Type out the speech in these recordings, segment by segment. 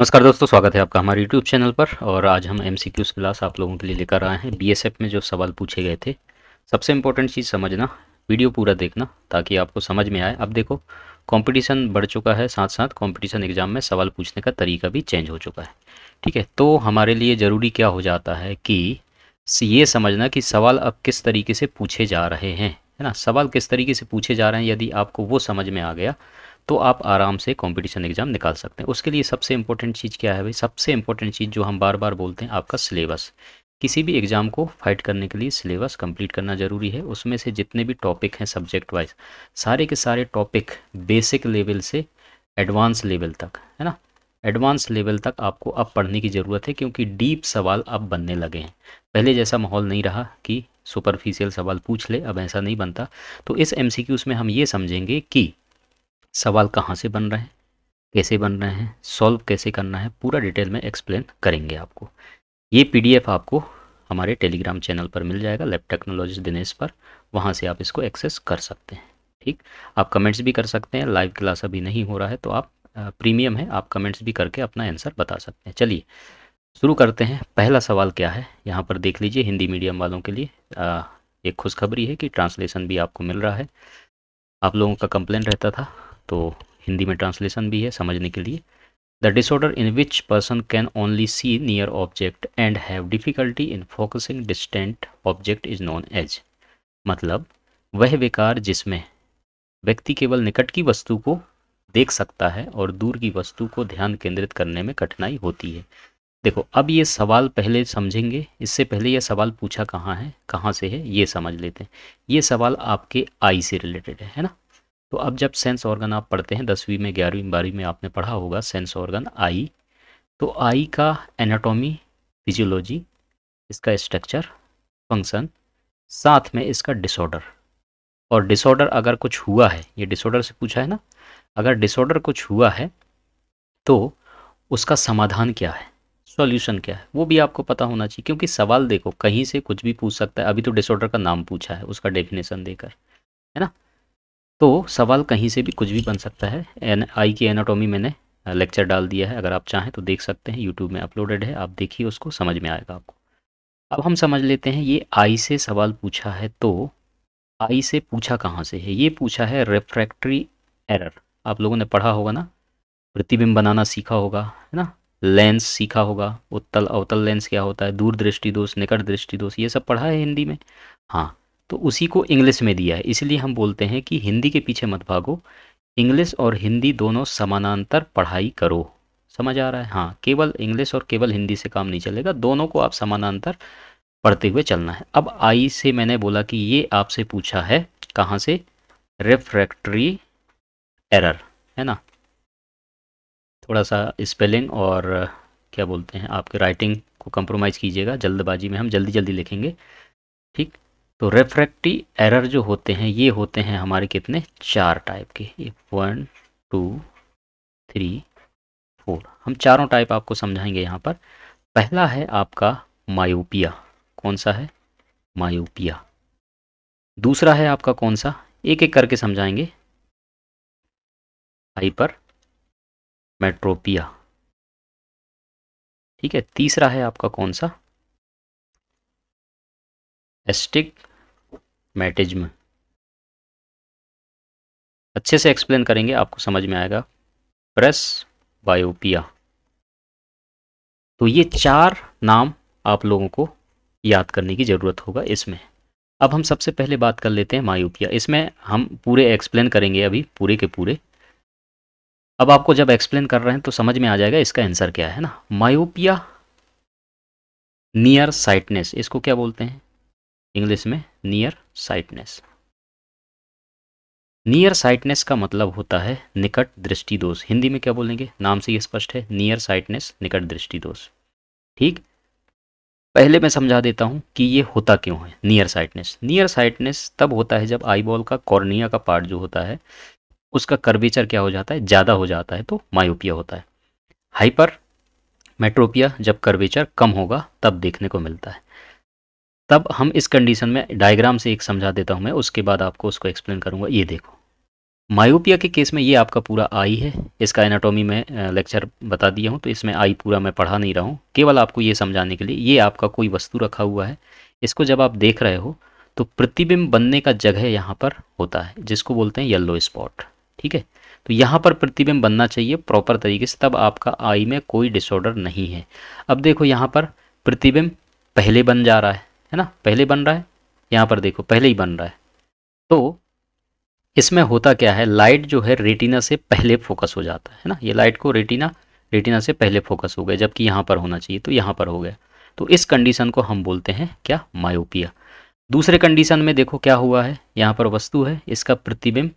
नमस्कार दोस्तों स्वागत है आपका हमारे YouTube चैनल पर और आज हम एम सी क्लास आप लोगों के लिए लेकर आए हैं बी में जो सवाल पूछे गए थे सबसे इम्पोर्टेंट चीज़ समझना वीडियो पूरा देखना ताकि आपको समझ में आए अब देखो कंपटीशन बढ़ चुका है साथ साथ कंपटीशन एग्ज़ाम में सवाल पूछने का तरीका भी चेंज हो चुका है ठीक है तो हमारे लिए ज़रूरी क्या हो जाता है कि ये समझना कि सवाल अब किस तरीके से पूछे जा रहे हैं है ना सवाल किस तरीके से पूछे जा रहे हैं यदि आपको वो समझ में आ गया तो आप आराम से कंपटीशन एग्ज़ाम निकाल सकते हैं उसके लिए सबसे इंपॉर्टेंट चीज़ क्या है भाई सबसे इंपॉर्टेंट चीज़ जो हम बार बार बोलते हैं आपका सिलेबस किसी भी एग्ज़ाम को फाइट करने के लिए सिलेबस कंप्लीट करना ज़रूरी है उसमें से जितने भी टॉपिक हैं सब्जेक्ट वाइज सारे के सारे टॉपिक बेसिक लेवल से एडवांस लेवल तक है ना एडवांस लेवल तक आपको अब पढ़ने की ज़रूरत है क्योंकि डीप सवाल अब बनने लगे हैं पहले जैसा माहौल नहीं रहा कि सुपरफिशियल सवाल पूछ ले अब ऐसा नहीं बनता तो इस एम में हम ये समझेंगे कि सवाल कहाँ से बन रहे हैं कैसे बन रहे हैं सॉल्व कैसे करना है पूरा डिटेल में एक्सप्लेन करेंगे आपको ये पीडीएफ आपको हमारे टेलीग्राम चैनल पर मिल जाएगा लैब टेक्नोलॉजी दिनेश पर वहाँ से आप इसको एक्सेस कर सकते हैं ठीक आप कमेंट्स भी कर सकते हैं लाइव क्लास अभी नहीं हो रहा है तो आप प्रीमियम है आप कमेंट्स भी करके अपना आंसर बता सकते हैं चलिए शुरू करते हैं पहला सवाल क्या है यहाँ पर देख लीजिए हिंदी मीडियम वालों के लिए आ, एक खुशखबरी है कि ट्रांसलेशन भी आपको मिल रहा है आप लोगों का कंप्लेन रहता था तो हिंदी में ट्रांसलेशन भी है समझने के लिए the disorder in which person can only see near object and have difficulty in focusing distant object is known as मतलब वह विकार जिसमें व्यक्ति केवल निकट की वस्तु को देख सकता है और दूर की वस्तु को ध्यान केंद्रित करने में कठिनाई होती है देखो अब ये सवाल पहले समझेंगे इससे पहले यह सवाल पूछा कहाँ है कहाँ से है ये समझ लेते हैं ये सवाल आपके आई से रिलेटेड है है ना तो अब जब सेंस ऑर्गन आप पढ़ते हैं दसवीं में ग्यारहवीं बारहवीं में आपने पढ़ा होगा सेंस ऑर्गन आई तो आई का एनाटॉमी फिजियोलॉजी इसका स्ट्रक्चर फंक्शन साथ में इसका डिसऑर्डर और डिसऑर्डर अगर कुछ हुआ है ये डिसऑर्डर से पूछा है ना अगर डिसऑर्डर कुछ हुआ है तो उसका समाधान क्या है सॉल्यूशन क्या है वो भी आपको पता होना चाहिए क्योंकि सवाल देखो कहीं से कुछ भी पूछ सकता है अभी तो डिसऑर्डर का नाम पूछा है उसका डेफिनेशन देकर है ना तो सवाल कहीं से भी कुछ भी बन सकता है एन आई की एनाटोमी मैंने लेक्चर डाल दिया है अगर आप चाहें तो देख सकते हैं यूट्यूब में अपलोडेड है आप देखिए उसको समझ में आएगा आपको अब हम समझ लेते हैं ये आई से सवाल पूछा है तो आई से पूछा कहाँ से है ये पूछा है रेफ्रैक्ट्री एरर आप लोगों ने पढ़ा होगा ना प्रतिबिंब बनाना सीखा होगा है ना लेंस सीखा होगा उत्तल अवतल लेंस क्या होता है दूर दृष्टि दोष निकट दृष्टि दोष ये सब पढ़ा है हिंदी में हाँ तो उसी को इंग्लिश में दिया है इसलिए हम बोलते हैं कि हिंदी के पीछे मत भागो इंग्लिश और हिंदी दोनों समानांतर पढ़ाई करो समझ आ रहा है हाँ केवल इंग्लिश और केवल हिंदी से काम नहीं चलेगा दोनों को आप समानांतर पढ़ते हुए चलना है अब आई से मैंने बोला कि ये आपसे पूछा है कहाँ से रेफ्रैक्ट्री एरर है ना थोड़ा सा स्पेलिंग और क्या बोलते हैं आपके राइटिंग को कंप्रोमाइज़ कीजिएगा जल्दबाजी में हम जल्दी जल्दी लिखेंगे ठीक तो रेफ्रैक्टिव एरर जो होते हैं ये होते हैं हमारे कितने चार टाइप के ये वन टू थ्री फोर हम चारों टाइप आपको समझाएंगे यहाँ पर पहला है आपका मायोपिया कौन सा है मायोपिया दूसरा है आपका कौन सा एक एक करके समझाएंगे हाइपर मेट्रोपिया ठीक है तीसरा है आपका कौन सा एस्टिगमेटिज्म अच्छे से एक्सप्लेन करेंगे आपको समझ में आएगा प्रेस बायोपिया तो ये चार नाम आप लोगों को याद करने की ज़रूरत होगा इसमें अब हम सबसे पहले बात कर लेते हैं मायोपिया इसमें हम पूरे एक्सप्लेन करेंगे अभी पूरे के पूरे अब आपको जब एक्सप्लेन कर रहे हैं तो समझ में आ जाएगा इसका आंसर क्या है ना मायोपिया नियर साइटनेस इसको क्या बोलते हैं इंग्लिश में नियर साइटनेस नियर साइटनेस का मतलब होता है निकट दृष्टि दोष हिंदी में क्या बोलेंगे नाम से ही स्पष्ट है नियर साइटनेस निकट दृष्टि दोष ठीक पहले मैं समझा देता हूं कि ये होता क्यों है नियर साइटनेस नियर साइटनेस तब होता है जब आईबॉल का कॉर्निया का पार्ट जो होता है उसका कर्वेचर क्या हो जाता है ज़्यादा हो जाता है तो मायोपिया होता है हाइपर मेट्रोपिया जब कर्वेचर कम होगा तब देखने को मिलता है तब हम इस कंडीशन में डायग्राम से एक समझा देता हूँ मैं उसके बाद आपको उसको एक्सप्लेन करूँगा ये देखो मायोपिया के केस में ये आपका पूरा आई है इसका एनाटॉमी में लेक्चर बता दिया हूँ तो इसमें आई पूरा मैं पढ़ा नहीं रहा हूँ केवल आपको ये समझाने के लिए ये आपका कोई वस्तु रखा हुआ है इसको जब आप देख रहे हो तो प्रतिबिंब बनने का जगह यहाँ पर होता है जिसको बोलते हैं येल्लो स्पॉट ठीक है तो यहाँ पर प्रतिबिंब बनना चाहिए प्रॉपर तरीके से तब आपका आई में कोई डिसऑर्डर नहीं है अब देखो यहाँ पर प्रतिबिंब पहले बन जा रहा है है ना पहले बन रहा है यहाँ पर देखो पहले ही बन रहा है तो इसमें होता क्या है लाइट जो है रेटिना से पहले फोकस हो जाता है ना ये लाइट को रेटिना रेटिना से पहले फोकस हो गया जबकि यहाँ पर होना चाहिए तो यहाँ पर हो गया तो इस कंडीशन को हम बोलते हैं क्या मायोपिया दूसरे कंडीशन में देखो क्या हुआ है यहाँ पर वस्तु है इसका प्रतिबिंब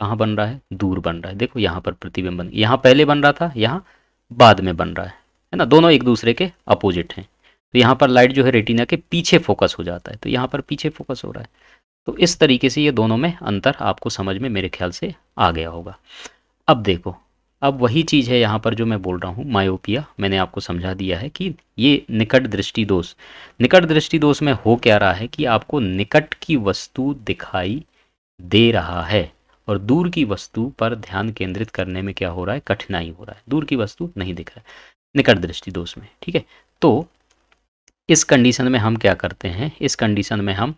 कहाँ बन रहा है दूर बन रहा है देखो यहाँ पर प्रतिबिंब बन यहाँ पहले बन रहा था यहाँ बाद में बन रहा है है ना दोनों एक दूसरे के अपोजिट हैं तो यहाँ पर लाइट जो है रेटिना के पीछे फोकस हो जाता है तो यहाँ पर पीछे फोकस हो रहा है तो इस तरीके से ये दोनों में अंतर आपको समझ में मेरे ख्याल से आ गया होगा अब देखो अब वही चीज़ है यहाँ पर जो मैं बोल रहा हूँ मायोपिया मैंने आपको समझा दिया है कि ये निकट दृष्टि दोष निकट दृष्टि दोष में हो क्या रहा है कि आपको निकट की वस्तु दिखाई दे रहा है और दूर की वस्तु पर ध्यान केंद्रित करने में क्या हो रहा है कठिनाई हो रहा है दूर की वस्तु नहीं दिख रहा है निकट दृष्टि दोष में ठीक है तो इस कंडीशन में हम क्या करते हैं इस कंडीशन में हम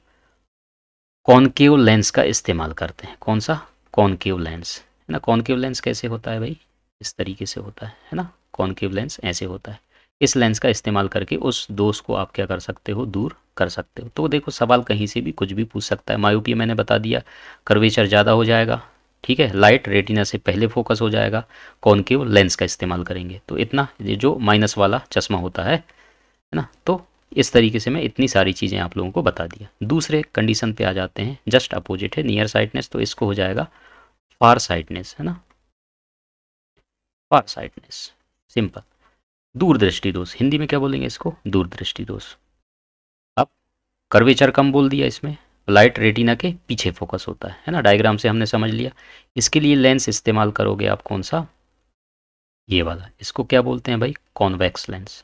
कॉनकेव लेंस का इस्तेमाल करते हैं कौन सा कॉनकेव लेंस है ना कॉनकेव लेंस कैसे होता है भाई इस तरीके से होता है है ना कॉनकेव लेंस ऐसे होता है इस लेंस का इस्तेमाल करके उस दोष को आप क्या कर सकते हो दूर कर सकते हो तो देखो सवाल कहीं से भी कुछ भी पूछ सकता है मायोपिया मैंने बता दिया कर्वेचर ज़्यादा हो जाएगा ठीक है लाइट रेटिना से पहले फोकस हो जाएगा कॉनकेव लेंस का इस्तेमाल करेंगे तो इतना जो माइनस वाला चश्मा होता है ना तो इस तरीके से मैं इतनी सारी चीज़ें आप लोगों को बता दिया दूसरे कंडीशन पे आ जाते हैं जस्ट अपोजिट है नियर साइडनेस तो इसको हो जाएगा फार साइडनेस है ना फार साइडनेस सिंपल दूरदृष्टि दोष हिंदी में क्या बोलेंगे इसको दूरदृष्टि दोष अब कर्वेचर कम बोल दिया इसमें लाइट रेटिना के पीछे फोकस होता है है ना डायग्राम से हमने समझ लिया इसके लिए लेंस इस्तेमाल करोगे आप कौन सा ये वाला इसको क्या बोलते हैं भाई कॉन्वेक्स लेंस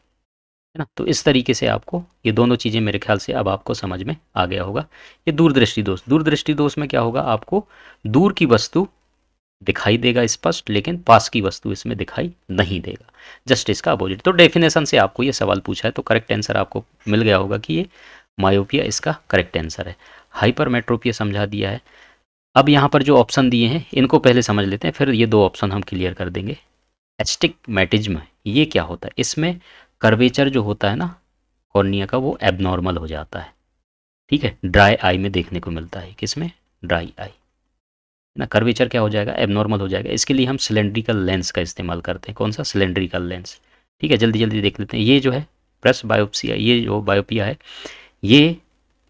है ना तो इस तरीके से आपको ये दोनों चीज़ें मेरे ख्याल से अब आपको समझ में आ गया होगा ये दूरदृष्टि दोष दूरदृष्टि दोष में क्या होगा आपको दूर की वस्तु दिखाई देगा स्पष्ट लेकिन पास की वस्तु इसमें दिखाई नहीं देगा जस्ट इसका अपोजिट तो डेफिनेशन से आपको ये सवाल पूछा है तो करेक्ट आंसर आपको मिल गया होगा कि ये मायोपिया इसका करेक्ट आंसर है हाइपरमेट्रोपिया समझा दिया है अब यहाँ पर जो ऑप्शन दिए हैं इनको पहले समझ लेते हैं फिर ये दो ऑप्शन हम क्लियर कर देंगे एस्टिक मैटिज्म ये क्या होता है इसमें कर्वेचर जो होता है ना कॉर्निया का वो एबनॉर्मल हो जाता है ठीक है ड्राई आई में देखने को मिलता है किसमें ड्राई आई ना कर्वेचर क्या हो जाएगा एबनॉर्मल हो जाएगा इसके लिए हम सिलेंड्रिकल लेंस का इस्तेमाल करते हैं कौन सा सिलेंड्रिकल लेंस ठीक है जल्दी जल्दी देख लेते हैं ये जो है प्रेस बायोप्सिया ये जो बायोपिया है ये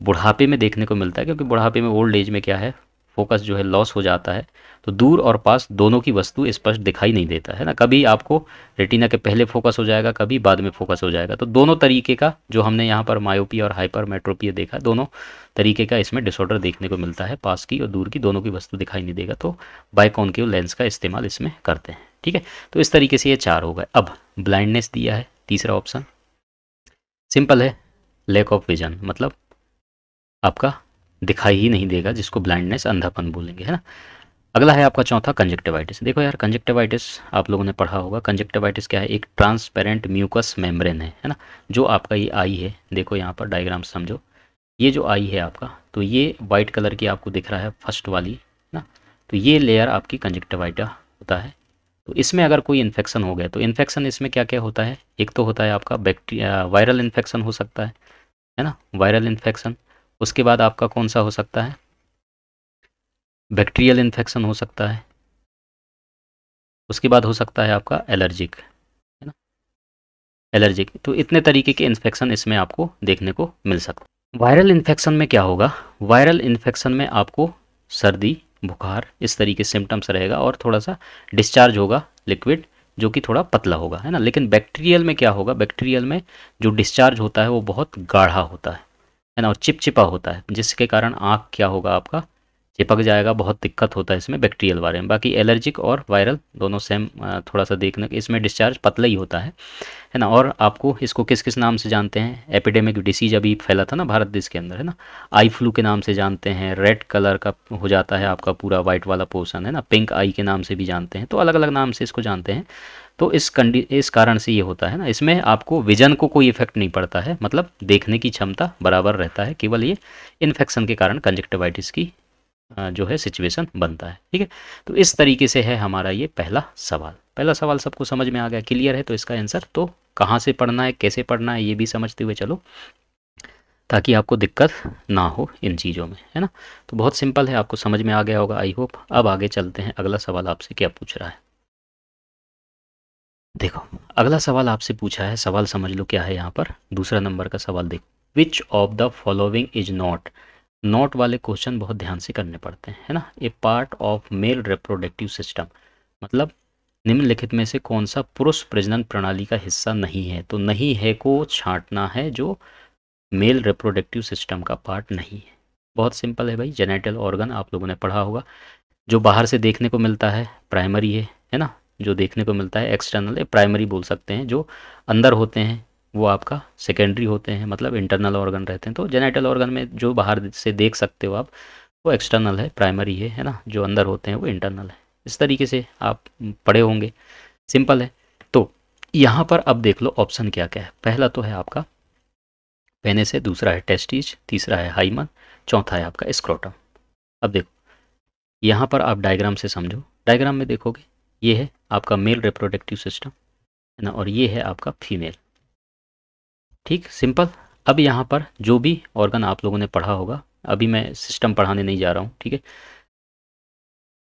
बुढ़ापे में देखने को मिलता है क्योंकि बुढ़ापे में ओल्ड एज में क्या है फोकस जो है लॉस हो जाता है तो दूर और पास दोनों की वस्तु स्पष्ट दिखाई नहीं देता है ना कभी आपको रेटिना के पहले फोकस हो जाएगा कभी बाद में फोकस हो जाएगा तो दोनों तरीके का जो हमने यहाँ पर मायोपिया और हाइपर मेट्रोपिया देखा दोनों तरीके का इसमें डिसऑर्डर देखने को मिलता है पास की और दूर की दोनों की वस्तु दिखाई नहीं देगा तो बाइकॉन के लेंस का इस्तेमाल इसमें करते हैं ठीक है तो इस तरीके से ये चार हो गए अब ब्लाइंडनेस दिया है तीसरा ऑप्शन सिंपल है लैक ऑफ विजन मतलब आपका दिखाई ही नहीं देगा जिसको ब्लाइंडनेस अंधापन बोलेंगे है ना अगला है आपका चौथा कंजक्टिवाइटिस देखो यार कंजक्टिवाइटिस आप लोगों ने पढ़ा होगा कंजक्टिवाइटिस क्या है एक ट्रांसपेरेंट म्यूकस मेम्ब्रेन है है ना जो आपका ये आई है देखो यहाँ पर डायग्राम समझो ये जो आई है आपका तो ये वाइट कलर की आपको दिख रहा है फर्स्ट वाली ना तो ये लेयर आपकी कंजक्टिवाइटा होता है तो इसमें अगर कोई इन्फेक्शन हो गया तो इन्फेक्शन इसमें क्या क्या होता है एक तो होता है आपका बैक्टीरिया वायरल इन्फेक्शन हो सकता है है ना वायरल इन्फेक्शन उसके बाद आपका कौन सा हो सकता है बैक्टीरियल इन्फेक्शन हो सकता है उसके बाद हो सकता है आपका एलर्जिक है ना एलर्जिक तो इतने तरीके के इन्फेक्शन इसमें आपको देखने को मिल सकता है वायरल इन्फेक्शन में क्या होगा वायरल इन्फेक्शन में आपको सर्दी बुखार इस तरीके सिम्टम्स रहेगा और थोड़ा सा डिस्चार्ज होगा लिक्विड जो कि थोड़ा पतला होगा है ना लेकिन बैक्टीरियल में क्या होगा बैक्टीरियल में जो डिस्चार्ज होता है वो बहुत गाढ़ा होता है है ना और चिपचिपा होता है जिसके कारण आँख क्या होगा आपका चिपक जाएगा बहुत दिक्कत होता है इसमें बैक्टीरियल बारे में बाकी एलर्जिक और वायरल दोनों सेम थोड़ा सा देखने इसमें डिस्चार्ज पतला ही होता है है ना और आपको इसको किस किस नाम से जानते हैं एपिडेमिक डिसीज अभी फैला था ना भारत देश के अंदर है ना आई फ्लू के नाम से जानते हैं रेड कलर का हो जाता है आपका पूरा वाइट वाला पोर्सन है ना पिंक आई के नाम से भी जानते हैं तो अलग अलग नाम से इसको जानते हैं तो इस कंडी इस कारण से ये होता है ना इसमें आपको विजन को कोई इफेक्ट नहीं पड़ता है मतलब देखने की क्षमता बराबर रहता है केवल ये इन्फेक्शन के कारण कंजक्टिवाइटिस की जो है सिचुएशन बनता है ठीक है तो इस तरीके से है हमारा ये पहला सवाल पहला सवाल सबको समझ में आ गया क्लियर है तो इसका आंसर तो कहाँ से पढ़ना है कैसे पढ़ना है ये भी समझते हुए चलो ताकि आपको दिक्कत ना हो इन चीज़ों में है ना तो बहुत सिंपल है आपको समझ में आ गया होगा आई होप अब आगे चलते हैं अगला सवाल आपसे क्या पूछ रहा है देखो अगला सवाल आपसे पूछा है सवाल समझ लो क्या है यहाँ पर दूसरा नंबर का सवाल देखो which of the following is not not वाले क्वेश्चन बहुत ध्यान से करने पड़ते हैं है ना a part of male reproductive system मतलब निम्नलिखित में से कौन सा पुरुष प्रजनन प्रणाली का हिस्सा नहीं है तो नहीं है को छांटना है जो मेल रिप्रोडक्टिव सिस्टम का पार्ट नहीं है बहुत सिंपल है भाई जेनेटल ऑर्गन आप लोगों ने पढ़ा होगा जो बाहर से देखने को मिलता है प्राइमरी है है ना जो देखने को मिलता है एक्सटर्नल प्राइमरी बोल सकते हैं जो अंदर होते हैं वो आपका सेकेंडरी होते हैं मतलब इंटरनल ऑर्गन रहते हैं तो जेनेटल ऑर्गन में जो बाहर से देख सकते हो आप वो एक्सटर्नल है प्राइमरी है है ना जो अंदर होते हैं वो इंटरनल है इस तरीके से आप पढ़े होंगे सिंपल है तो यहाँ पर अब देख लो ऑप्शन क्या क्या है पहला तो है आपका पेने से दूसरा है टेस्टीज तीसरा है हाइमन चौथा है आपका स्क्रोटम अब देखो यहाँ पर आप डायग्राम से समझो डायग्राम में देखोगे ये है आपका मेल रिप्रोडक्टिव सिस्टम है ना और ये है आपका फीमेल ठीक सिंपल अब यहाँ पर जो भी ऑर्गन आप लोगों ने पढ़ा होगा अभी मैं सिस्टम पढ़ाने नहीं जा रहा हूँ ठीक है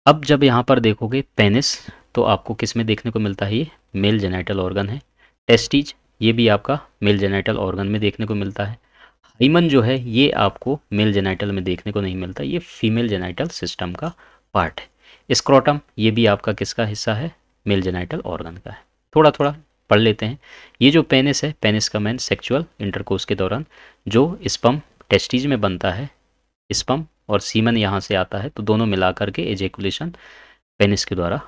अब जब यहाँ पर देखोगे पेनिस तो आपको किस में देखने को मिलता है ये मेल जेनाइटल ऑर्गन है टेस्टीज ये भी आपका मेल जेनाइटल ऑर्गन में देखने को मिलता है हाइमन जो है ये आपको मेल जेनाइटल में देखने को नहीं मिलता ये फीमेल जेनाइटल सिस्टम का पार्ट है स्क्रोटम ये भी आपका किसका हिस्सा है मेल जेनाइटल ऑर्गन का है थोड़ा थोड़ा पढ़ लेते हैं ये जो पेनिस है पेनिस का मैन सेक्चुअल इंटरकोर्स के दौरान जो स्पम टेस्टीज में बनता है स्पम और सीमन यहाँ से आता है तो दोनों मिला करके एजेकुलेशन पेनिस के द्वारा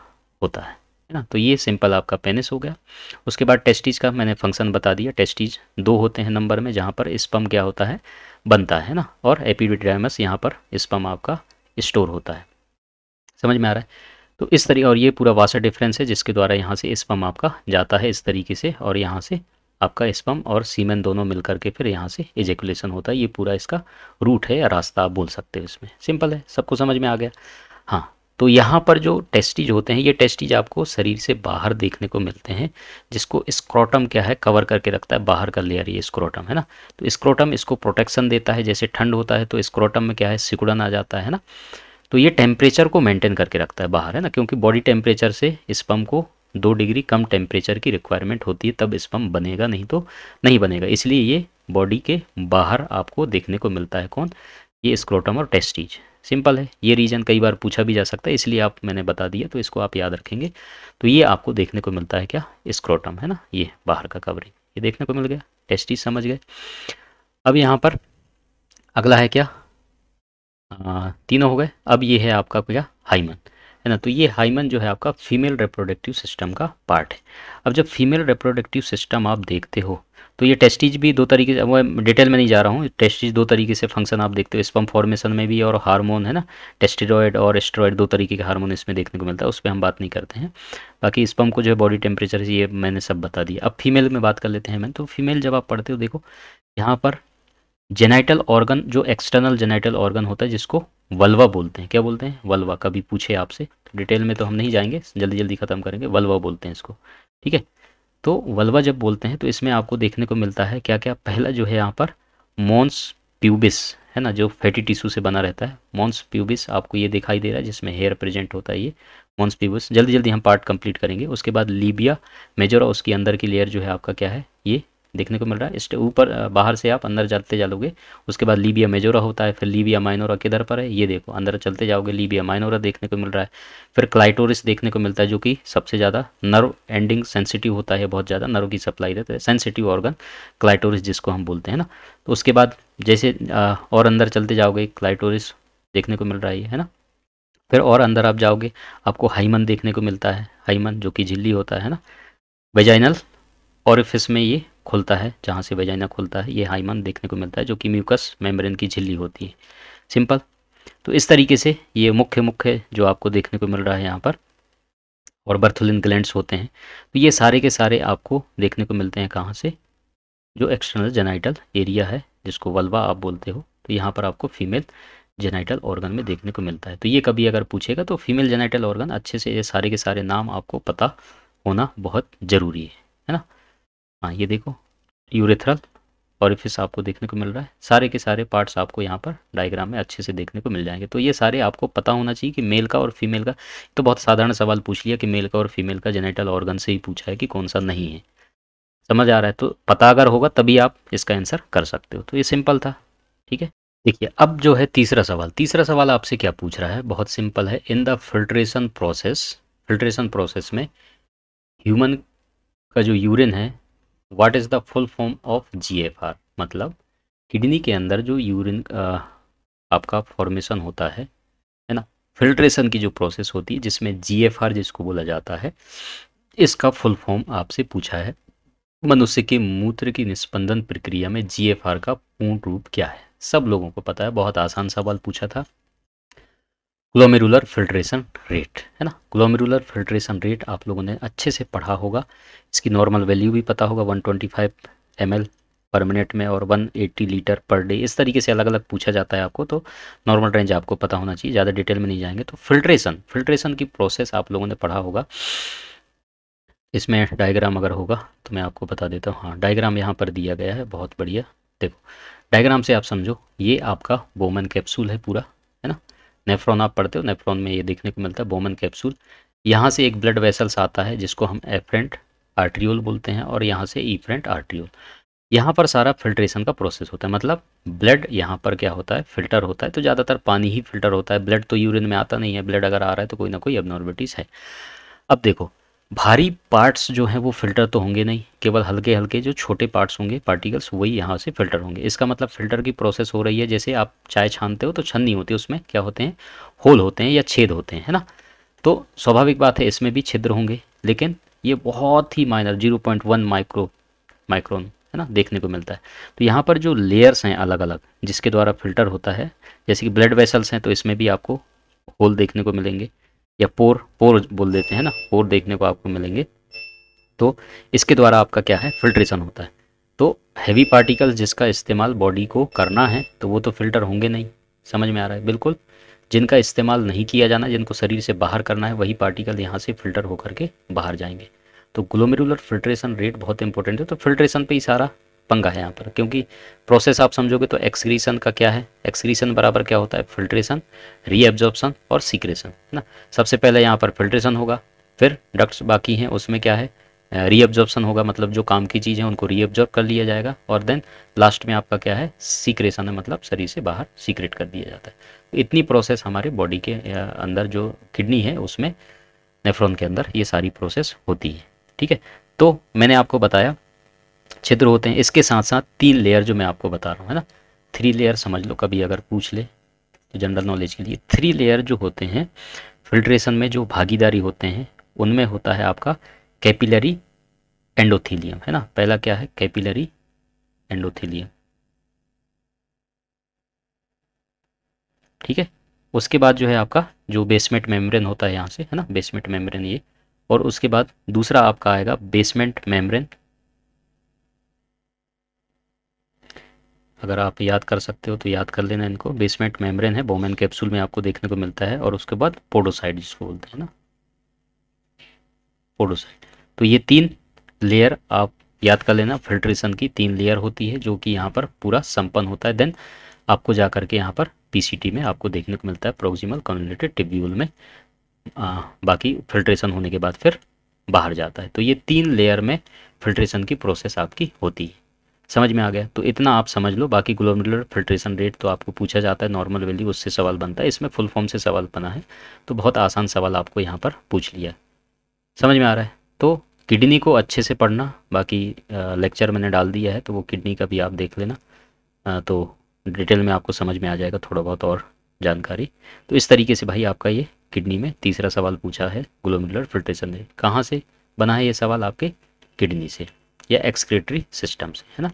होता है है ना तो ये सिंपल आपका पेनिस हो गया उसके बाद टेस्टीज का मैंने फंक्शन बता दिया टेस्टीज दो होते हैं नंबर में जहाँ पर स्पम क्या होता है बनता है ना और एपीडिड्रामस यहाँ पर स्पम आपका स्टोर होता है समझ में आ रहा है तो इस तरीके और ये पूरा वासा डिफरेंस है जिसके द्वारा यहाँ से स्पम आपका जाता है इस तरीके से और यहाँ से आपका स्पम और सीमेन दोनों मिलकर के फिर यहाँ से एजेकुलेशन होता है ये पूरा इसका रूट है या रास्ता आप बोल सकते हो इसमें सिंपल है सबको समझ में आ गया हाँ तो यहाँ पर जो टेस्टीज होते हैं ये टेस्टीज आपको शरीर से बाहर देखने को मिलते हैं जिसको स्क्रोटम क्या है कवर करके रखता है बाहर का लेयर ये स्क्रोटम है ना तो स्क्रोटम इसको प्रोटेक्शन देता है जैसे ठंड होता है तो स्क्रोटम में क्या है सिकुड़न आ जाता है ना तो ये टेम्परेचर को मेंटेन करके रखता है बाहर है ना क्योंकि बॉडी टेम्परेचर से स्पम को दो डिग्री कम टेम्परेचर की रिक्वायरमेंट होती है तब स्पम बनेगा नहीं तो नहीं बनेगा इसलिए ये बॉडी के बाहर आपको देखने को मिलता है कौन ये स्क्रोटम और टेस्टीज सिंपल है ये रीजन कई बार पूछा भी जा सकता है इसलिए आप मैंने बता दिया तो इसको आप याद रखेंगे तो ये आपको देखने को मिलता है क्या स्क्रोटम है ना ये बाहर का कवरिंग ये देखने को मिल गया टेस्टीज समझ गए अब यहाँ पर अगला है क्या तीनों हो गए अब ये है आपका क्या हाइमन है ना तो ये हाइमन जो है आपका फीमेल रिप्रोडक्टिव सिस्टम का पार्ट है अब जब फीमेल रिप्रोडक्टिव सिस्टम आप देखते हो तो ये टेस्टिज भी दो तरीके से मैं डिटेल में नहीं जा रहा हूँ टेस्टिज दो तरीके से फंक्शन आप देखते हो स्पम फॉर्मेशन में भी और हार्मोन है ना टेस्टेरॉयड और एस्ट्रॉयड दो तरीके के हार्मोन इसमें देखने को मिलता है उस पर हम बात नहीं करते हैं बाकी स्पम को जो है बॉडी टेम्परेचर ये मैंने सब बता दिया अब फीमेल में बात कर लेते हैं मैंने तो फीमेल जब आप पढ़ते हो देखो यहाँ पर जेनाइटल ऑर्गन जो एक्सटर्नल जेनाइटल ऑर्गन होता है जिसको वल्वा बोलते हैं क्या बोलते हैं वल्वा कभी पूछे आपसे तो डिटेल में तो हम नहीं जाएंगे जल्दी जल्दी ख़त्म करेंगे वल्वा बोलते हैं इसको ठीक है तो वल्वा जब बोलते हैं तो इसमें आपको देखने को मिलता है क्या क्या पहला जो है यहाँ पर मोन्स प्यूबिस है ना जो फैटी टिश्यू से बना रहता है मोन्स प्यूबिस आपको ये दिखाई दे रहा है जिसमें हेयर प्रेजेंट होता है ये मोन्स प्यूबिस जल्दी जल्दी हम पार्ट कंप्लीट करेंगे उसके बाद लीबिया मेजोरा उसके अंदर की लेयर जो है आपका क्या है ये देखने को मिल रहा है इसके ऊपर बाहर से आप अंदर जाते जाओगे उसके बाद लीबिया मेजोरा होता है फिर लीबिया माइनोरा किधर पर है ये देखो अंदर चलते जाओगे लीबिया माइनोरा देखने को मिल रहा है फिर क्लाइटोरिस देखने को मिलता है जो कि सबसे ज़्यादा नर्व एंडिंग सेंसिटिव होता है बहुत ज़्यादा नर्व की सप्लाई देता है सेंसिटिव ऑर्गन क्लाइटोरिस जिसको हम बोलते हैं ना तो उसके बाद जैसे और अंदर चलते जाओगे क्लाइटोरिस देखने को मिल रहा है ना फिर और अंदर आप जाओगे आपको हाइमन देखने को मिलता है हाइमन जो कि झिल्ली होता है ना वेजाइनल और में ये खुलता है जहाँ से वेजाइना खुलता है ये हाइमन देखने को मिलता है जो कि म्यूकस मेम्ब्रेन की झिल्ली होती है सिंपल तो इस तरीके से ये मुख्य मुख्य जो आपको देखने को मिल रहा है यहाँ पर और बर्थुलिन ग्लैंड्स होते हैं तो ये सारे के सारे आपको देखने को मिलते हैं कहाँ से जो एक्सटर्नल जेनाइटल एरिया है जिसको वल्वा आप बोलते हो तो यहाँ पर आपको फीमेल जेनाइटल ऑर्गन में देखने को मिलता है तो ये कभी अगर पूछेगा तो फीमेल जेनाइटल ऑर्गन अच्छे से ये सारे के सारे नाम आपको पता होना बहुत ज़रूरी है है ना हाँ ये देखो यूरेथ्रल ऑरिफिस आपको देखने को मिल रहा है सारे के सारे पार्ट्स आपको यहाँ पर डायग्राम में अच्छे से देखने को मिल जाएंगे तो ये सारे आपको पता होना चाहिए कि मेल का और फीमेल का तो बहुत साधारण सवाल पूछ लिया कि मेल का और फीमेल का जेनेटल ऑर्गन से ही पूछा है कि कौन सा नहीं है समझ आ रहा है तो पता अगर होगा तभी आप इसका आंसर कर सकते हो तो ये सिंपल था ठीक है देखिए अब जो है तीसरा सवाल तीसरा सवाल आपसे क्या पूछ रहा है बहुत सिंपल है in the filtration process filtration process में ह्यूमन का जो यूरिन है what is the full form of GFR मतलब किडनी के अंदर जो यूरिन आपका फॉर्मेशन होता है है ना फिल्ट्रेशन की जो प्रोसेस होती है जिसमें जीएफआर जिसको बोला जाता है इसका फुल फॉर्म आपसे पूछा है मनुष्य के मूत्र की निष्पंदन प्रक्रिया में जीएफआर का पूर्ण रूप क्या है सब लोगों को पता है बहुत आसान सवाल पूछा था ग्लोमेरुलर फिल्ट्रेशन रेट है ना ग्लोमेरुलर फिल्ट्रेशन रेट आप लोगों ने अच्छे से पढ़ा होगा इसकी नॉर्मल वैल्यू भी पता होगा 125 ट्वेंटी पर मिनट में और 180 लीटर पर डे इस तरीके से अलग अलग पूछा जाता है आपको तो नॉर्मल रेंज आपको पता होना चाहिए ज़्यादा डिटेल में नहीं जाएंगे तो फिल्ट्रेशन फिल्ट्रेशन की प्रोसेस आप लोगों ने पढ़ा होगा इसमें डायग्राम अगर होगा तो मैं आपको बता देता हूँ हाँ डायग्राम यहाँ पर दिया गया है बहुत बढ़िया देखो डायग्राम से आप समझो ये आपका बोमन कैप्सूल है पूरा है ना नेफ्रॉन आप पढ़ते हो नेफ्रॉन में ये देखने को मिलता है बोमन कैप्सूल यहाँ से एक ब्लड वेसल्स आता है जिसको हम एफ्रेंट आर्ट्रियोल बोलते हैं और यहाँ से ईफ्रेंट आर्ट्रियोल यहाँ पर सारा फिल्ट्रेशन का प्रोसेस होता है मतलब ब्लड यहाँ पर क्या होता है फिल्टर होता है तो ज़्यादातर पानी ही फिल्टर होता है ब्लड तो यूरिन में आता नहीं है ब्लड अगर आ रहा है तो कोई ना कोई अबनॉर्मिटीज़ है अब देखो भारी पार्ट्स जो हैं वो फिल्टर तो होंगे नहीं केवल हल्के हल्के जो छोटे पार्ट्स होंगे पार्टिकल्स वही यहाँ से फिल्टर होंगे इसका मतलब फिल्टर की प्रोसेस हो रही है जैसे आप चाय छानते हो तो छन्नी होती है उसमें क्या होते हैं होल होते हैं या छेद होते हैं है ना तो स्वाभाविक बात है इसमें भी छिद्र होंगे लेकिन ये बहुत ही minor zero point one micro micron है ना देखने को मिलता है तो यहाँ पर जो लेयर्स हैं अलग अलग जिसके द्वारा फिल्टर होता है जैसे कि ब्लड वेसल्स हैं तो इसमें भी आपको होल देखने को मिलेंगे या पोर पोर बोल देते हैं ना पोर देखने को आपको मिलेंगे तो इसके द्वारा आपका क्या है फिल्ट्रेशन होता है तो हैवी पार्टिकल्स जिसका इस्तेमाल बॉडी को करना है तो वो तो फिल्टर होंगे नहीं समझ में आ रहा है बिल्कुल जिनका इस्तेमाल नहीं किया जाना जिनको शरीर से बाहर करना है वही पार्टिकल यहाँ से फिल्टर होकर के बाहर जाएंगे तो ग्लोमेरुलर फिल्ट्रेशन रेट बहुत इंपॉर्टेंट है तो फिल्ट्रेशन पे ही सारा पंगा है यहाँ पर क्योंकि प्रोसेस आप समझोगे तो एक्सक्रीसन का क्या है एक्सक्रीसन बराबर क्या होता है फिल्ट्रेशन रीअब्जॉर्बसन और सीक्रेशन है ना सबसे पहले यहाँ पर फिल्ट्रेशन होगा फिर डक्ट्स बाकी हैं उसमें क्या है रीअब्जॉर्बसन होगा मतलब जो काम की चीज़ है उनको रीअब्जॉर्ब कर लिया जाएगा और देन लास्ट में आपका क्या है सीक्रेशन है मतलब शरीर से बाहर सीक्रेट कर दिया जाता है तो इतनी प्रोसेस हमारे बॉडी के अंदर जो किडनी है उसमें नेफ्रॉन के अंदर ये सारी प्रोसेस होती है ठीक है तो मैंने आपको बताया छिद्र होते हैं इसके साथ साथ तीन लेयर जो मैं आपको बता रहा हूँ है ना थ्री लेयर समझ लो कभी अगर पूछ ले तो जनरल नॉलेज के लिए थ्री लेयर जो होते हैं फिल्ट्रेशन में जो भागीदारी होते हैं उनमें होता है आपका कैपिलरी एंडोथीलियम है ना पहला क्या है कैपिलरी एंडोथीलियम ठीक है उसके बाद जो है आपका जो बेसमेंट मेम्ब्रेन होता है यहाँ से है ना बेसमेंट मेम्ब्रेन ये और उसके बाद दूसरा आपका आएगा बेसमेंट मेम्ब्रेन अगर आप याद कर सकते हो तो याद कर लेना इनको बेसमेंट मेम्ब्रेन है बोमेन कैप्सूल में आपको देखने को मिलता है और उसके बाद पोडोसाइड जिसको बोलते हैं ना पोडोसाइड तो ये तीन लेयर आप याद कर लेना फिल्ट्रेशन की तीन लेयर होती है जो कि यहाँ पर पूरा संपन्न होता है देन आपको जा करके यहाँ पर पीसीटी में आपको देखने को मिलता है प्रोक्सिमल कम्युनिटेड टिब्यूल में आ, बाकी फिल्ट्रेशन होने के बाद फिर बाहर जाता है तो ये तीन लेयर में फिल्ट्रेशन की प्रोसेस आपकी होती है समझ में आ गया तो इतना आप समझ लो बाकी ग्लोमेरुलर फिल्ट्रेशन रेट तो आपको पूछा जाता है नॉर्मल वैल्यू उससे सवाल बनता है इसमें फुल फॉर्म से सवाल बना है तो बहुत आसान सवाल आपको यहाँ पर पूछ लिया समझ में आ रहा है तो किडनी को अच्छे से पढ़ना बाकी लेक्चर मैंने डाल दिया है तो वो किडनी का भी आप देख लेना आ, तो डिटेल में आपको समझ में आ जाएगा थोड़ा बहुत और जानकारी तो इस तरीके से भाई आपका ये किडनी में तीसरा सवाल पूछा है ग्लोमेरुलर फिल्ट्रेशन रेट कहाँ से बना है ये सवाल आपके किडनी से या एक्सक्रेटरी सिस्टम से है ना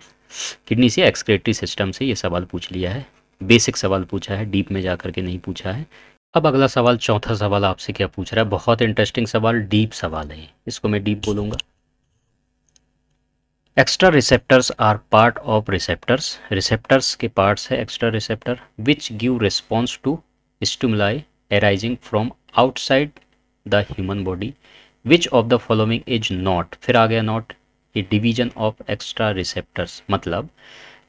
किडनी से एक्सक्रेटरी सिस्टम से ये सवाल पूछ लिया है बेसिक सवाल पूछा है डीप में जा करके नहीं पूछा है अब अगला सवाल चौथा सवाल आपसे क्या पूछ रहा है बहुत इंटरेस्टिंग सवाल डीप सवाल है इसको मैं डीप बोलूँगा extra receptors are part of receptors receptors के पार्ट्स है extra receptor which give response to stimuli arising from outside the human body which of the following is not फिर आ गया नॉट कि डिवीजन ऑफ एक्स्ट्रा रिसेप्टर्स मतलब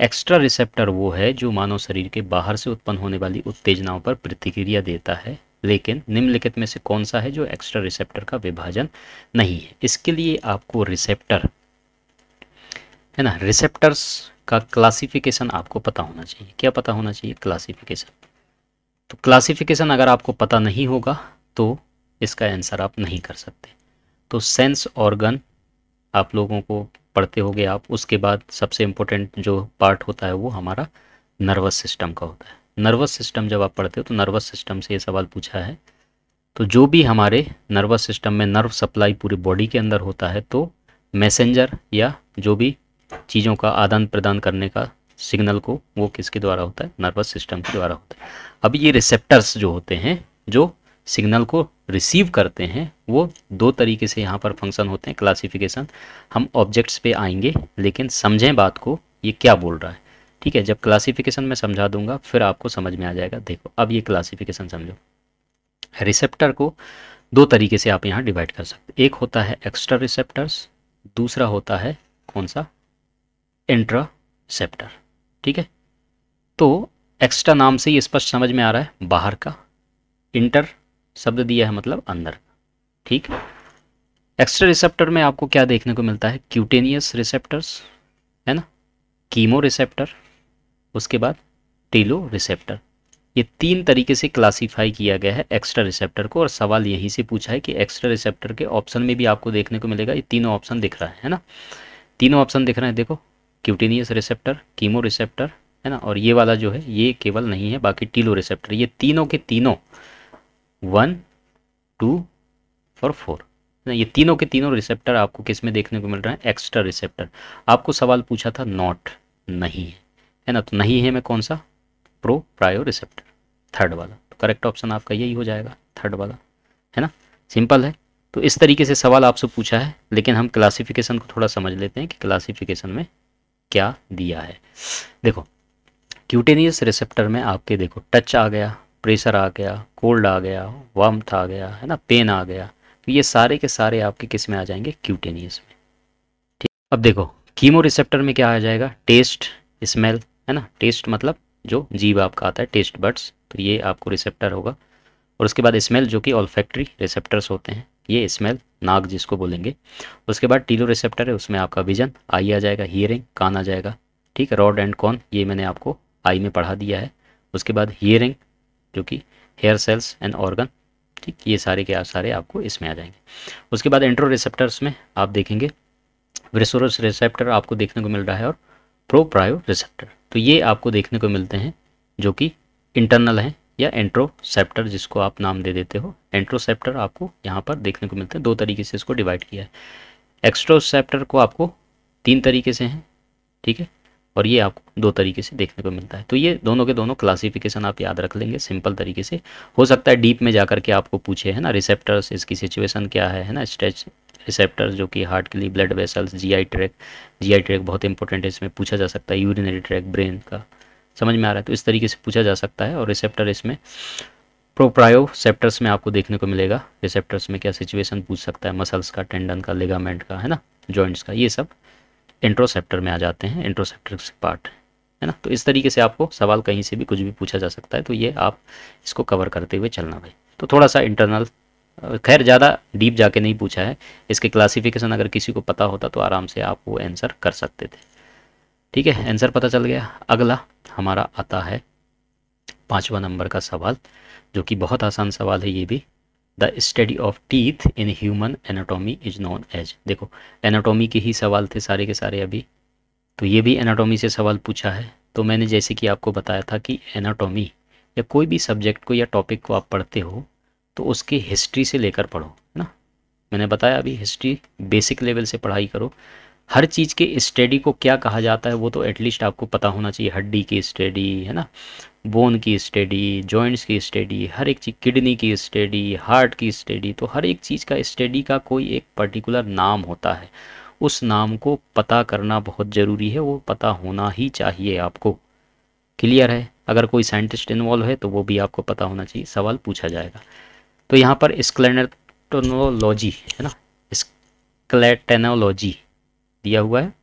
extra receptor वो है जो मानव शरीर के बाहर से उत्पन्न होने वाली उत्तेजनाओं पर प्रतिक्रिया देता है लेकिन निम्नलिखित में से कौन सा है जो एक्स्ट्रा रिसेप्टर का विभाजन नहीं है इसके लिए आपको रिसेप्टर है ना रिसेप्टर्स का क्लासिफिकेशन आपको पता होना चाहिए क्या पता होना चाहिए क्लासिफिकेशन तो क्लासिफिकेशन अगर आपको पता नहीं होगा तो इसका आंसर आप नहीं कर सकते तो सेंस ऑर्गन आप लोगों को पढ़ते होगे आप उसके बाद सबसे इम्पोर्टेंट जो पार्ट होता है वो हमारा नर्वस सिस्टम का होता है नर्वस सिस्टम जब आप पढ़ते हो तो नर्वस सिस्टम से ये सवाल पूछा है तो जो भी हमारे नर्वस सिस्टम में नर्व सप्लाई पूरी बॉडी के अंदर होता है तो मैसेंजर या जो भी चीज़ों का आदान प्रदान करने का सिग्नल को वो किसके द्वारा होता है नर्वस सिस्टम के द्वारा होता है अब ये रिसेप्टर्स जो होते हैं जो सिग्नल को रिसीव करते हैं वो दो तरीके से यहाँ पर फंक्शन होते हैं क्लासिफिकेशन हम ऑब्जेक्ट्स पे आएंगे लेकिन समझें बात को ये क्या बोल रहा है ठीक है जब क्लासिफिकेशन मैं समझा दूंगा फिर आपको समझ में आ जाएगा देखो अब ये क्लासिफिकेशन समझो रिसेप्टर को दो तरीके से आप यहाँ डिवाइड कर सकते एक होता है एक्स्ट्रा रिसेप्टर्स दूसरा होता है कौन सा इंट्रासेप्टर ठीक है तो एक्स्ट्रा नाम से ये स्पष्ट समझ में आ रहा है बाहर का इंटर शब्द दिया है मतलब अंदर ठीक एक्स्ट्रा रिसेप्टर में आपको क्या देखने को मिलता है क्यूटेनियस रिसेप्टर्स है ना कीमो रिसेप्टर उसके बाद टेलो रिसेप्टर ये तीन तरीके से क्लासिफाई किया गया है एक्स्ट्रा रिसेप्टर को और सवाल यहीं से पूछा है कि एक्स्ट्रा रिसेप्टर के ऑप्शन में भी आपको देखने को मिलेगा ये तीनों ऑप्शन दिख रहा है है ना तीनों ऑप्शन दिख रहे हैं देखो क्यूटेनियस रिसेप्टर कीमो रिसेप्टर है ना और ये वाला जो है ये केवल नहीं है बाकी टीलो रिसेप्टर ये तीनों के तीनों वन टू और फोर ये तीनों के तीनों रिसेप्टर आपको किस में देखने को मिल रहा है एक्स्ट्रा रिसेप्टर आपको सवाल पूछा था नॉट नहीं है है ना तो नहीं है मैं कौन सा प्रो प्रायो रिसेप्टर थर्ड वाला तो करेक्ट ऑप्शन आपका यही हो जाएगा थर्ड वाला है ना सिंपल है तो इस तरीके से सवाल आपसे पूछा है लेकिन हम क्लासिफिकेशन को थोड़ा समझ लेते हैं कि क्लासिफिकेशन में क्या दिया है देखो क्यूटेनियस रिसेप्टर में आपके देखो टच आ गया प्रेशर आ गया कोल्ड आ गया वम्थ आ गया है ना पेन आ गया तो ये सारे के सारे आपके किस में आ जाएंगे क्यूटेनियस में ठीक अब देखो कीमो रिसेप्टर में क्या आ जाएगा टेस्ट स्मेल है ना टेस्ट मतलब जो जीव आपका आता है टेस्ट बर्ड्स तो ये आपको रिसेप्टर होगा और उसके बाद स्मेल जो कि ऑल्फैक्ट्री रिसेप्टर्स होते हैं ये स्मेल नाक जिसको बोलेंगे उसके बाद टीलो रिसेप्टर है उसमें आपका विजन आई आ जाएगा हियरिंग कान आ जाएगा ठीक है रॉड एंड कॉन ये मैंने आपको आई में पढ़ा दिया है उसके बाद हियरिंग जो कि हेयर सेल्स एंड ऑर्गन ठीक ये सारे के सारे आपको इसमें आ जाएंगे उसके बाद एंट्रो रिसेप्टर्स में आप देखेंगे ब्रेसोरस रिसेप्टर आपको देखने को मिल रहा है और प्रोप्रायो रिसेप्टर तो ये आपको देखने को मिलते हैं जो कि इंटरनल हैं या एंट्रोसेप्टर जिसको आप नाम दे देते हो एंट्रोसेप्टर आपको यहाँ पर देखने को मिलते हैं दो तरीके से इसको डिवाइड किया है एक्स्ट्रोसेप्टर को आपको तीन तरीके से हैं ठीक है और ये आपको दो तरीके से देखने को मिलता है तो ये दोनों के दोनों क्लासिफिकेशन आप याद रख लेंगे सिंपल तरीके से हो सकता है डीप में जा करके आपको पूछे है ना रिसेप्टर्स इसकी सिचुएशन क्या है है ना स्ट्रेच रिसेप्टर्स जो कि हार्ट के लिए blood vessels GI tract GI tract बहुत इंपॉर्टेंट है इसमें पूछा जा सकता है यूरिनरी ट्रैक ब्रेन का समझ में आ रहा है तो इस तरीके से पूछा जा सकता है और रिसेप्टर इसमें प्रोप्रायो सेप्टर्स में आपको देखने को मिलेगा रिसेप्टर्स में क्या सिचुएशन पूछ सकता है मसल्स का टेंडन का लिगामेंट का है ना जॉइंट्स का ये सब इंट्रोसेप्टर में आ जाते हैं इंट्रोसेप्टर पार्ट है ना तो इस तरीके से आपको सवाल कहीं से भी कुछ भी पूछा जा सकता है तो ये आप इसको कवर करते हुए चलना भाई तो थोड़ा सा इंटरनल खैर ज़्यादा डीप जाके नहीं पूछा है इसके क्लासिफिकेशन अगर किसी को पता होता तो आराम से आप वो आंसर कर सकते थे ठीक है आंसर पता चल गया अगला हमारा आता है पाँचवा नंबर का सवाल जो कि बहुत आसान सवाल है ये भी the study of teeth in human anatomy is known as देखो एनाटॉमी के ही सवाल थे सारे के सारे अभी तो ये भी एनाटॉमी से सवाल पूछा है तो मैंने जैसे कि आपको बताया था कि एनाटॉमी या कोई भी सब्जेक्ट को या टॉपिक को आप पढ़ते हो तो उसकी हिस्ट्री से लेकर पढ़ो है ना मैंने बताया अभी हिस्ट्री बेसिक लेवल से पढ़ाई करो हर चीज़ के स्टडी को क्या कहा जाता है वो तो एटलीस्ट आपको पता होना चाहिए हड्डी की स्टडी है ना बोन की स्टडी जॉइंट्स की स्टडी हर एक चीज़ किडनी की स्टडी हार्ट की स्टडी तो हर एक चीज़ का स्टडी का कोई एक पर्टिकुलर नाम होता है उस नाम को पता करना बहुत ज़रूरी है वो पता होना ही चाहिए आपको क्लियर है अगर कोई साइंटिस्ट इन्वॉल्व है तो वो भी आपको पता होना चाहिए सवाल पूछा जाएगा तो यहाँ पर स्क्लेटोनोलॉजी है ना स्क्लेटेनोलॉजी दिया हुआ है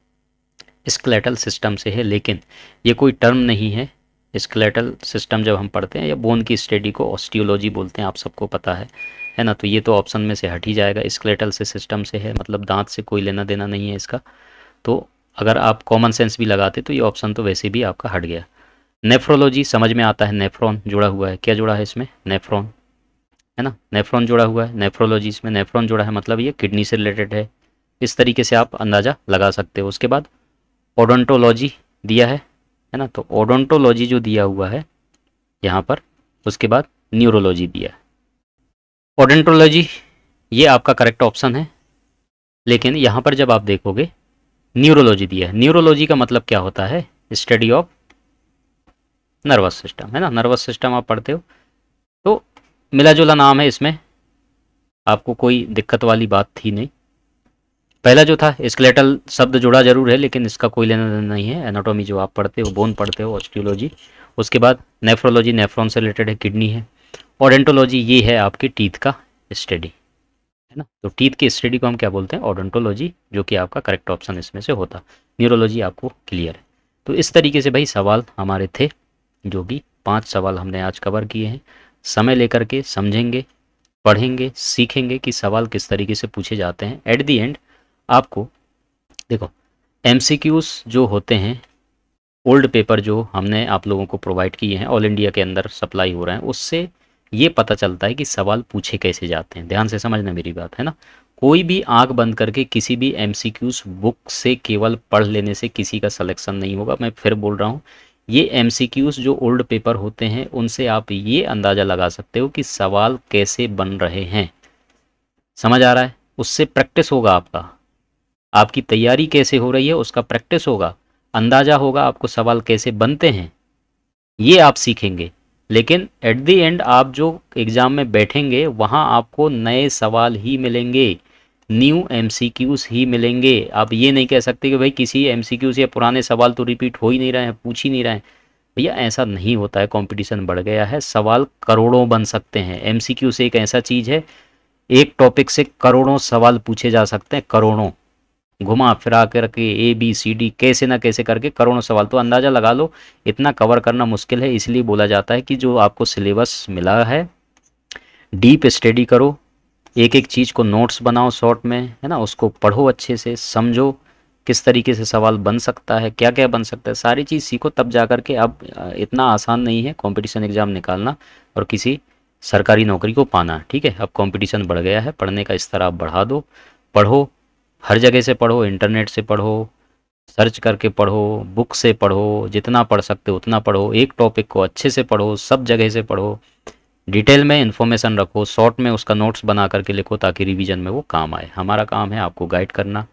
स्क्लेटल सिस्टम से है लेकिन ये कोई टर्म नहीं है स्केलेटल सिस्टम जब हम पढ़ते हैं या बोन की स्टडी को ऑस्टियोलॉजी बोलते हैं आप सबको पता है है ना तो ये तो ऑप्शन में से हट ही जाएगा स्केलेटल से सिस्टम से है मतलब दांत से कोई लेना देना नहीं है इसका तो अगर आप कॉमन सेंस भी लगाते तो ये ऑप्शन तो वैसे भी आपका हट गया नेफ्रोलॉजी समझ में आता है नेफ्रॉन जुड़ा हुआ है क्या जुड़ा है इसमें नेफ्रॉन है ना नेफ्रॉन जुड़ा हुआ है नेफ्रोलॉजी इसमें नेफ्रॉन जुड़ा है मतलब ये किडनी से रिलेटेड है इस तरीके से आप अंदाज़ा लगा सकते हो उसके बाद ओडोंटोलॉजी दिया है है ना तो ओडोंटोलॉजी जो दिया हुआ है यहाँ पर उसके बाद न्यूरोलॉजी दिया है ओडेंटोलॉजी ये आपका करेक्ट ऑप्शन है लेकिन यहाँ पर जब आप देखोगे न्यूरोलॉजी दिया है न्यूरोलॉजी का मतलब क्या होता है स्टडी ऑफ नर्वस सिस्टम है ना नर्वस सिस्टम आप पढ़ते हो तो मिला जुला नाम है इसमें आपको कोई दिक्कत वाली बात थी नहीं पहला जो था स्केलेटल शब्द जुड़ा जरूर है लेकिन इसका कोई लेना देना नहीं है एनाटोमी जो आप पढ़ते हो बोन पढ़ते हो ऑस्टियोलॉजी उसके बाद नेफ्रोलॉजी नेफ्रॉन से रिलेटेड है किडनी है और एंटोलॉजी ये है आपके टीथ का स्टडी है ना तो टीथ की स्टडी को हम क्या बोलते हैं ऑडेंटोलॉजी जो कि आपका करेक्ट ऑप्शन इसमें से होता न्यूरोलॉजी आपको क्लियर है तो इस तरीके से भाई सवाल हमारे थे जो कि पाँच सवाल हमने आज कवर किए हैं समय लेकर के समझेंगे पढ़ेंगे सीखेंगे कि सवाल किस तरीके से पूछे जाते हैं एट दी एंड आपको देखो एम जो होते हैं ओल्ड पेपर जो हमने आप लोगों को प्रोवाइड किए हैं ऑल इंडिया के अंदर सप्लाई हो रहे हैं उससे ये पता चलता है कि सवाल पूछे कैसे जाते हैं ध्यान से समझना मेरी बात है ना कोई भी आंख बंद करके किसी भी एम बुक से केवल पढ़ लेने से किसी का सलेक्शन नहीं होगा मैं फिर बोल रहा हूँ ये एम जो ओल्ड पेपर होते हैं उनसे आप ये अंदाज़ा लगा सकते हो कि सवाल कैसे बन रहे हैं समझ आ रहा है उससे प्रैक्टिस होगा आपका आपकी तैयारी कैसे हो रही है उसका प्रैक्टिस होगा अंदाज़ा होगा आपको सवाल कैसे बनते हैं ये आप सीखेंगे लेकिन एट दी एंड आप जो एग्ज़ाम में बैठेंगे वहाँ आपको नए सवाल ही मिलेंगे न्यू एम ही मिलेंगे आप ये नहीं कह सकते कि भाई किसी एम या पुराने सवाल तो रिपीट हो ही नहीं रहे हैं पूछ ही नहीं रहे हैं भैया ऐसा नहीं होता है कंपटीशन बढ़ गया है सवाल करोड़ों बन सकते हैं एम से एक ऐसा चीज़ है एक टॉपिक से करोड़ों सवाल पूछे जा सकते हैं करोड़ों घुमा फिरा करके ए बी सी डी कैसे ना कैसे करके करोड़ों सवाल तो अंदाज़ा लगा लो इतना कवर करना मुश्किल है इसलिए बोला जाता है कि जो आपको सिलेबस मिला है डीप स्टडी करो एक एक चीज़ को नोट्स बनाओ शॉर्ट में है ना उसको पढ़ो अच्छे से समझो किस तरीके से सवाल बन सकता है क्या क्या बन सकता है सारी चीज़ सीखो तब जा कर के अब इतना आसान नहीं है कॉम्पिटिशन एग्ज़ाम निकालना और किसी सरकारी नौकरी को पाना ठीक है अब कॉम्पिटिशन बढ़ गया है पढ़ने का स्तर आप बढ़ा दो पढ़ो हर जगह से पढ़ो इंटरनेट से पढ़ो सर्च करके पढ़ो बुक से पढ़ो जितना पढ़ सकते हो उतना पढ़ो एक टॉपिक को अच्छे से पढ़ो सब जगह से पढ़ो डिटेल में इन्फॉर्मेशन रखो शॉर्ट में उसका नोट्स बना करके लिखो ताकि रिवीजन में वो काम आए हमारा काम है आपको गाइड करना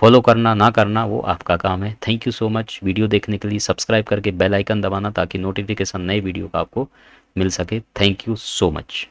फॉलो करना ना करना वो आपका काम है thank you so much video देखने के लिए सब्सक्राइब करके बेल आइकन दबाना ताकि नोटिफिकेशन नए वीडियो का आपको मिल सके थैंक यू सो मच